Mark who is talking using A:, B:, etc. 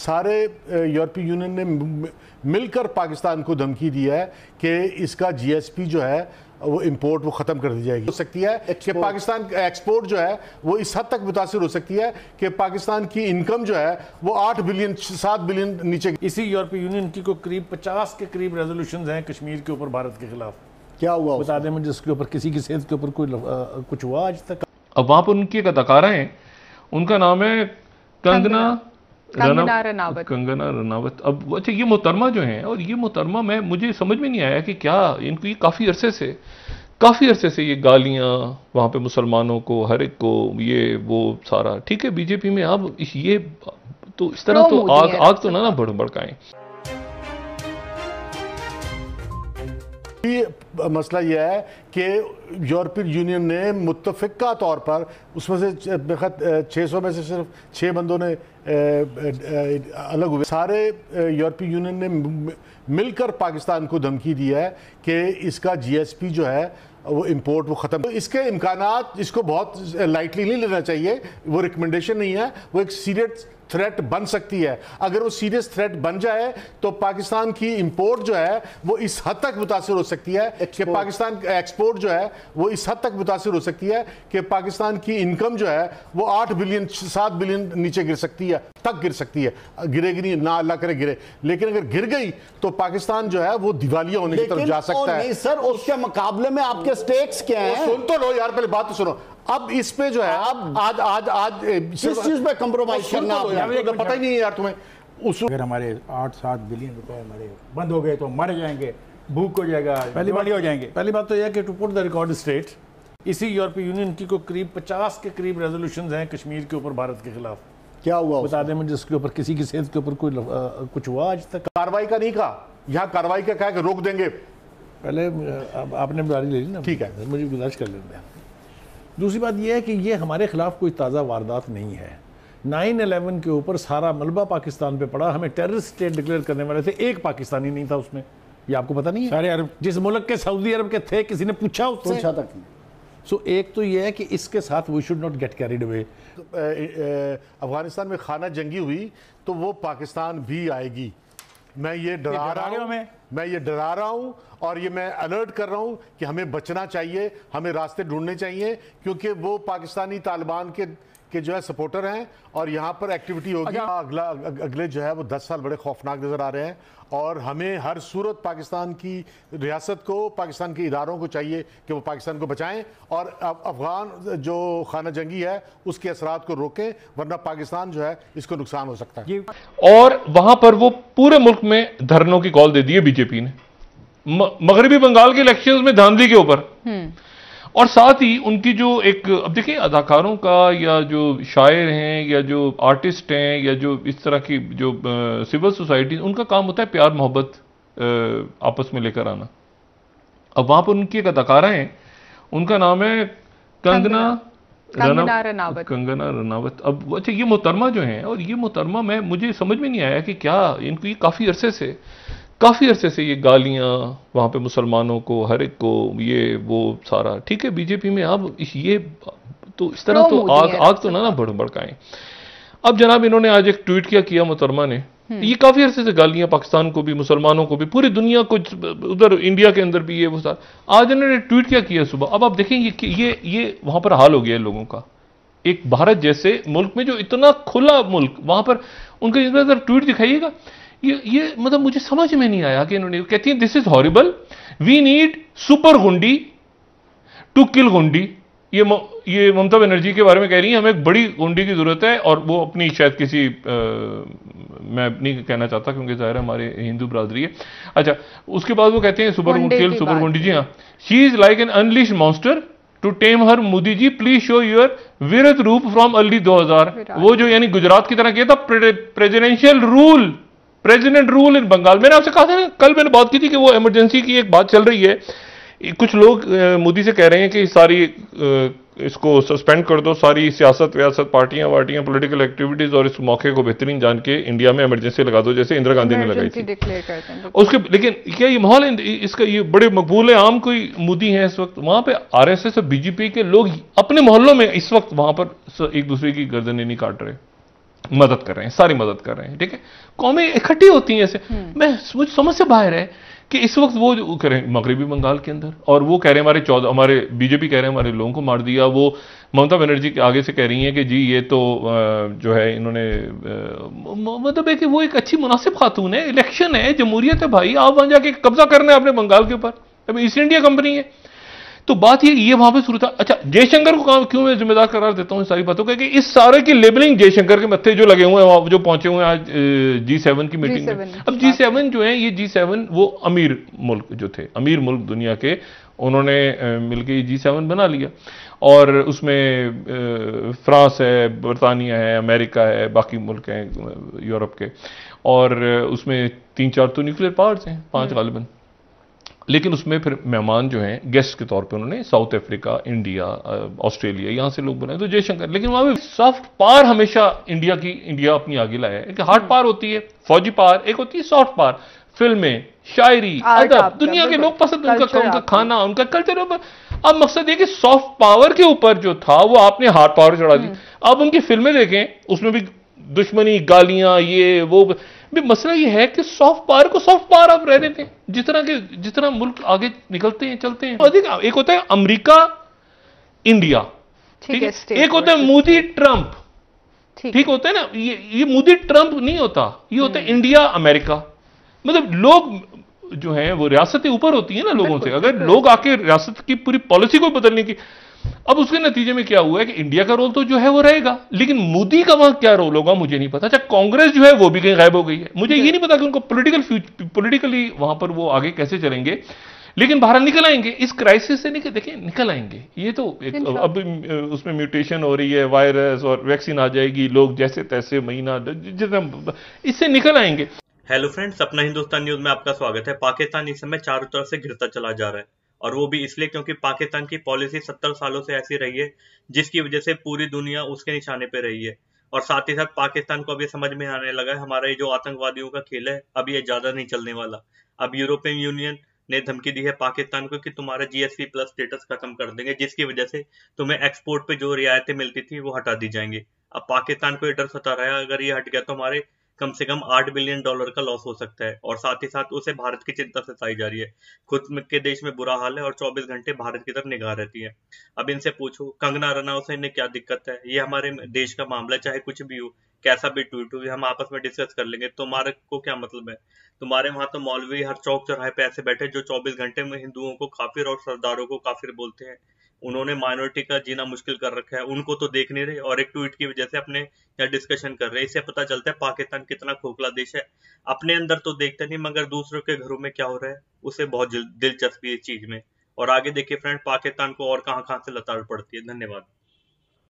A: सारे यूरोपीय यूनियन ने मिलकर पाकिस्तान को धमकी दी है कि इसका जीएसपी जो है वो इम्पोर्ट वो ख़त्म कर दी जाएगी हो सकती है कि पाकिस्तान एक्सपोर्ट जो है वो इस हद तक मुतासर हो सकती है कि पाकिस्तान की इनकम जो है वो आठ बिलियन
B: सात बिलियन नीचे इसी यूरोपीय यूनियन की को करीब पचास के करीब रेजोल्यूशन हैं कश्मीर के ऊपर भारत के खिलाफ क्या हुआ बता दें मुझे इसके ऊपर किसी की सेहत के ऊपर कोई कुछ हुआ आज तक
C: अब वहाँ पर उनकी एक अदाकारा है उनका नाम है कंगना
B: कंगना
C: रनावत अब अच्छा ये मोहतरमा जो हैं और ये मोहतरमा मैं मुझे समझ में नहीं आया कि क्या इनको ये काफ़ी अरसे से काफ़ी अरसे से ये गालियाँ वहाँ पे मुसलमानों को हर एक को ये वो सारा ठीक है बीजेपी में अब ये तो इस तरह तो आग आग तो ना ना भड़ भड़काएं
A: मसला यह है कि यूरोपीय यूनियन ने मुतफ़ा तौर पर उसमें से छः सौ में से सिर्फ छः बंदों ने अलग हुए सारे यूरोपीय यूनियन ने मिलकर पाकिस्तान को धमकी दी है कि इसका जीएसपी जो है वो इम्पोर्ट वो ख़त्म तो इसके इम्कान इसको बहुत लाइटली नहीं लेना चाहिए वो रिकमेंडेशन नहीं है वो एक सीरियस थ्रेट बन सकती है अगर वो सीरियस थ्रेट बन जाए तो पाकिस्तान की इंपोर्ट जो है वो इस हद तक मुतासर हो सकती है कि पाकिस्तान एक्सपोर्ट जो है वो इस हद तक मुतासर हो सकती है कि पाकिस्तान की इनकम जो है वो आठ बिलियन सात बिलियन नीचे गिर सकती है तक गिर सकती है गिरेगी नहीं ना अल्लाह करे गिरे लेकिन अगर गिर गई तो पाकिस्तान जो है वो दिवालिया होने की तरफ जा सकता है सर उसके मुकाबले में आपके स्टेक्स क्या है सुन तो लो यार पहले बात तो सुनो अब इस पे जो है हाँ। अब आज आज आज इस चीज पे कंप्रोमाइज करना आपको पता ही नहीं है यार तुम्हें उस अगर हमारे आठ सात बिलियन रुपए हमारे बंद हो गए तो मर जाएंगे भूख हो जाएगा
B: पहली बात हो जाएंगे पहली बात तो यह कि to put the record straight इसी यूरोपीय यूनियन की को करीब 50 के करीब रेजोल्यूशन हैं कश्मीर के ऊपर भारत के खिलाफ क्या हुआ बता दें मुझे जिसके ऊपर किसी की सेहत के ऊपर कोई कुछ हुआ आज तक कार्रवाई का नहीं कहा यहाँ कार्रवाई का कहा कि रोक देंगे पहले आ, आपने गाड़ी ले ली ना ठीक है मुझे गुजारिश कर लेते हैं दूसरी बात यह है कि ये हमारे ख़िलाफ़ कोई ताज़ा वारदात नहीं है नाइन अलेवन के ऊपर सारा मलबा पाकिस्तान पे पड़ा हमें टेररिस्ट स्टेट डिक्लेयर करने वाले थे एक पाकिस्तानी नहीं था उसमें ये आपको पता नहीं है सारे अरब जिस मुल्क के सऊदी अरब के थे किसी ने पूछा उससे पूछा था सो so, एक तो ये है कि इसके साथ we should not get carried away
A: Afghanistan में खाना जंगी हुई तो वो पाकिस्तान भी आएगी मैं ये डरा रहा हूँ मैं ये डरा रहा हूँ और ये मैं अलर्ट कर रहा हूँ कि हमें बचना चाहिए हमें रास्ते ढूंढने चाहिए क्योंकि वो पाकिस्तानी तालिबान के के जो है सपोर्टर हैं और यहाँ पर एक्टिविटी होगी अच्छा। अगला अगले जो है वो दस साल बड़े खौफनाक नज़र आ रहे हैं और हमें हर सूरत पाकिस्तान की रियासत को पाकिस्तान के इदारों को चाहिए कि वो पाकिस्तान को बचाएं और अफगान जो खाना जंगी है उसके असरात को रोकें वरना पाकिस्तान जो है इसको नुकसान हो सकता है
C: और वहां पर वो पूरे मुल्क में धरनों की कॉल दे दी है बीजेपी ने मगरबी बंगाल के इलेक्शन में धांधली के ऊपर हम्म। और साथ ही उनकी जो एक अब देखिए अदाकारों का या जो शायर हैं या जो आर्टिस्ट हैं या जो इस तरह की जो सिविल सोसाइटी उनका काम होता है प्यार मोहब्बत आपस में लेकर आना अब वहाँ पर उनकी एक अदाकारा हैं उनका नाम है कंगना
B: रनावत
C: कंगना रनावत अब अच्छा ये मोहतरमा जो है और ये मोहतरमा मैं मुझे समझ में नहीं आया कि क्या इनको ये काफ़ी अरसे से काफ़ी अरसे से ये गालियाँ वहाँ पे मुसलमानों को हर एक को ये वो सारा ठीक है बीजेपी में अब ये तो इस तरह तो आग आग तो ना ना भड़ भड़काएं अब जनाब इन्होंने आज एक ट्वीट किया किया मुतरमा ने हम्म। ये काफ़ी अरसे से गालियाँ पाकिस्तान को भी मुसलमानों को भी पूरी दुनिया को उधर इंडिया के अंदर भी ये वो सारा आज इन्होंने ट्वीट क्या किया सुबह अब आप देखें ये ये ये वहाँ पर हाल हो गया है लोगों का एक भारत जैसे मुल्क में जो इतना खुला मुल्क वहाँ पर उनके जिसमें ट्वीट दिखाइएगा ये ये मतलब मुझे समझ में नहीं आया कि इन्होंने कहती है this is horrible we need super गुंडी टू किल गुंडी ये म, ये ममता बनर्जी के बारे में कह रही है हमें एक बड़ी गुंडी की ज़रूरत है और वो अपनी शायद किसी आ, मैं नहीं कहना चाहता क्योंकि ज़ाहिर हमारे हिंदू बरादरी है अच्छा उसके बाद वो कहते हैं सुपर गुंडी सुपर गुंडी जी हाँ she is like an unleashed monster to tame her Modi ji please show your वीरत रूप फ्रॉम अर्ली हजार वो जो यानी गुजरात की तरह किया था presidential rule president rule in Bengal मैंने आपसे कहा था ना कल मैंने बात की थी कि वो इमरजेंसी की एक बात चल रही है कुछ लोग मोदी से कह रहे हैं कि सारी इसको सस्पेंड कर दो सारी सियासत व्यासत पार्टियां वार्टियां पॉलिटिकल एक्टिविटीज और इस मौके को बेहतरीन जान के इंडिया में इमरजेंसी लगा दो जैसे इंदिरा गांधी ने लगाई थी उसके लेकिन क्या ये माहौल इसका ये बड़े मकबूल है आम कोई मोदी है इस वक्त वहां पे आरएसएस और बीजेपी के लोग अपने मोहल्लों में इस वक्त वहां पर एक दूसरे की गर्दनें नहीं काट रहे मदद कर रहे हैं सारी मदद कर रहे हैं ठीक है कौमें इकट्ठी होती हैं ऐसे हम्म। मैं मुझे समझ से बाहर है कि इस वक्त वो जो कह रहे हैं मगरबी बंगाल के अंदर और वो कह रहे हैं हमारे चौदह हमारे बीजेपी कह रहे हैं हमारे लोगों को मार दिया वो ममता बनर्जी के आगे से कह रही हैं कि जी ये तो जो है इन्होंने मतलब है कि वो एक अच्छी मुनासिब खातून है इलेक्शन है जमहूरियत है भाई आप वहां जाके कब्जा करना है अपने बंगाल के ऊपर अभी ईस्ट इंडिया कंपनी है तो बात ये ये वहां पे शुरू था अच्छा जयशंकर को क्यों मैं जिम्मेदार करार देता हूं सारी बातों का कि इस सारे की लेबलिंग जयशंकर के मत्थे जो लगे हुए हैं जो पहुंचे हुए हैं आज जी सेवन की मीटिंग में अब जी सेवन जो है ये जी सेवन वो अमीर मुल्क जो थे अमीर मुल्क दुनिया के उन्होंने मिलकर जी सेवन बना लिया और उसमें फ्रांस है बरतानिया है अमेरिका है बाकी मुल्क हैं यूरोप के और उसमें तीन चार तो न्यूक्लियर पावर्स हैं पांच हम्म। गालिबन लेकिन उसमें फिर मेहमान जो हैं गेस्ट के तौर पे उन्होंने साउथ अफ्रीका इंडिया ऑस्ट्रेलिया यहां से लोग बुलाए तो जयशंकर लेकिन वहां पर सॉफ्ट पार हमेशा इंडिया की इंडिया अपनी आगे लाया है एक हार्ड हम्म। पार होती है फौजी पार एक होती है सॉफ्ट पार फिल्में शायरी अदब दुनिया के लोग पसंद उनका उनका खाना उनका कल्चर अब मकसद ये कि सॉफ्ट पावर के ऊपर जो था वो आपने हार्ड पावर चढ़ा दी हम्म। अब उनकी फिल्में देखें उसमें भी दुश्मनी गालियां ये वो भी मसला ये है कि सॉफ्ट पावर को सॉफ्ट पावर आप रहने दें जिस तरह के जिस तरह मुल्क आगे निकलते हैं चलते हैं तो एक होता है अमेरिका इंडिया ठीक है एक होता है मोदी ट्रंप ठीक होता है ना ये ये मोदी ट्रंप नहीं होता ये होता है हम्म। इंडिया अमेरिका मतलब लोग जो है वो रियासतें ऊपर होती है ना लोगों से अगर लोग आके रियासत की पूरी पॉलिसी को बदलने की अब उसके नतीजे में क्या हुआ है कि इंडिया का रोल तो जो है वो रहेगा लेकिन मोदी का वहां क्या रोल होगा मुझे नहीं पता अच्छा कांग्रेस जो है वो भी कहीं गायब हो गई है मुझे ये नहीं पता कि उनको पोलिटिकल पोलिटिकली वहां पर वो आगे कैसे चलेंगे लेकिन बाहर निकल आएंगे इस क्राइसिस से निकल देखिए निकल आएंगे ये तो एक अब उसमें म्यूटेशन हो रही है वायरस और वैक्सीन आ जाएगी लोग जैसे तैसे महीना जितना
D: इससे निकल आएंगे हेलो फ्रेंड्स अपना हिंदुस्तान न्यूज में आपका स्वागत है पाकिस्तान इस समय चारों तरफ से घिरता चला जा रहा है और वो भी इसलिए क्योंकि पाकिस्तान की पॉलिसी सत्तर सालों से ऐसी रही है जिसकी वजह से पूरी दुनिया उसके निशाने पर रही है और साथ ही साथ पाकिस्तान को अभी समझ में आने लगा है हमारा ये जो आतंकवादियों का खेल है अब ये ज्यादा नहीं चलने वाला अब यूरोपियन यूनियन ने धमकी दी है पाकिस्तान को कि तुम्हारा जीएसपी प्लस स्टेटस खत्म कर देंगे जिसकी वजह से तुम्हें एक्सपोर्ट पे जो रियायतें मिलती थी वो हटा दी जाएंगी अब पाकिस्तान को ये डर सता रहा है अगर ये हट गया तो हमारे कम से कम आठ बिलियन डॉलर का लॉस हो सकता है और साथ ही साथ उसे भारत की चिंता सताई जा रही है खुद के देश में बुरा हाल है और 24 घंटे भारत की तरफ निगाह रहती है अब इनसे पूछो कंगना रनाउत से इन्हें क्या दिक्कत है ये हमारे देश का मामला चाहे कुछ भी हो कैसा भी ट्वीट हुई हम आपस में डिस्कस कर लेंगे तुम्हारे को क्या मतलब है तुम्हारे वहां तो मौलवी हर चौक चौराहे पे ऐसे बैठे जो 24 घंटे में हिंदुओं को काफिर और सरदारों को काफिर बोलते हैं उन्होंने माइनॉरिटी का जीना मुश्किल कर रखा है उनको तो देख नहीं रहे और एक ट्वीट की वजह से अपने यहाँ डिस्कशन कर रहे हैं इससे पता चलता है पाकिस्तान कितना खोखला देश है अपने अंदर तो देखते नहीं मगर दूसरों के घरों में क्या हो रहा है उसे बहुत दिलचस्पी है इस चीज में और आगे देखिए फ्रेंड पाकिस्तान को और कहाँ कहाँ से लताड़ पड़ती है धन्यवाद